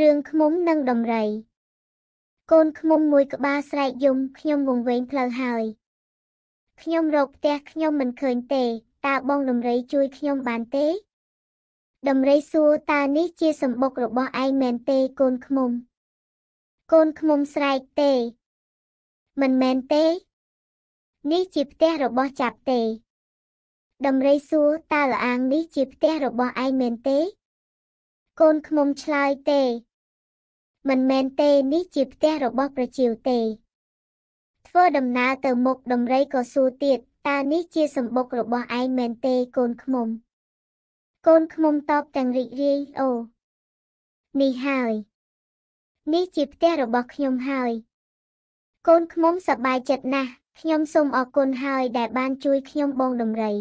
រឿងឃ្មុំនិងដំរីកូនឃ្មុំមួយក្បាលស្រែកយំខ្ញុំវង្វេងផ្លូវហើយខ្ញុំរកផ្ទះខ្ញុំមិនឃើញទេតើបងដំរី ជួយ ខ្ញុំបានទេដំរីសួរតើនេះជាសម្បុករបស់ឯងមែនទេកូនឃ្មុំកូនឃ្មុំស្រែកទេ មិនមែនទេ នេះជាផ្ទះរបស់ចាប់ទេដំរីសួរតើល្អាងនេះជាផ្ទះរបស់ឯងមែនទេកូនខ្មុំឆ្លើយទេ មិនមែនទេនេះជាផ្ទះរបស់ ប្រជាវទេ ធ្វើដំណើរទៅមុខដំរីក៏សួរទៀតតើនេះជាសម្បុករបស់ឯងមែនទេកូនខ្មុំកូនខ្មុំតបទាំងរីករាយអូនេះហើយនេះជាផ្ទះរបស់ខ្ញុំហើយកូនខ្មុំសប្បាយចិត្តណាស់ខ្ញុំសូមអរគុណហើយដែលបាន ជួយខ្ញុំបង ដំរី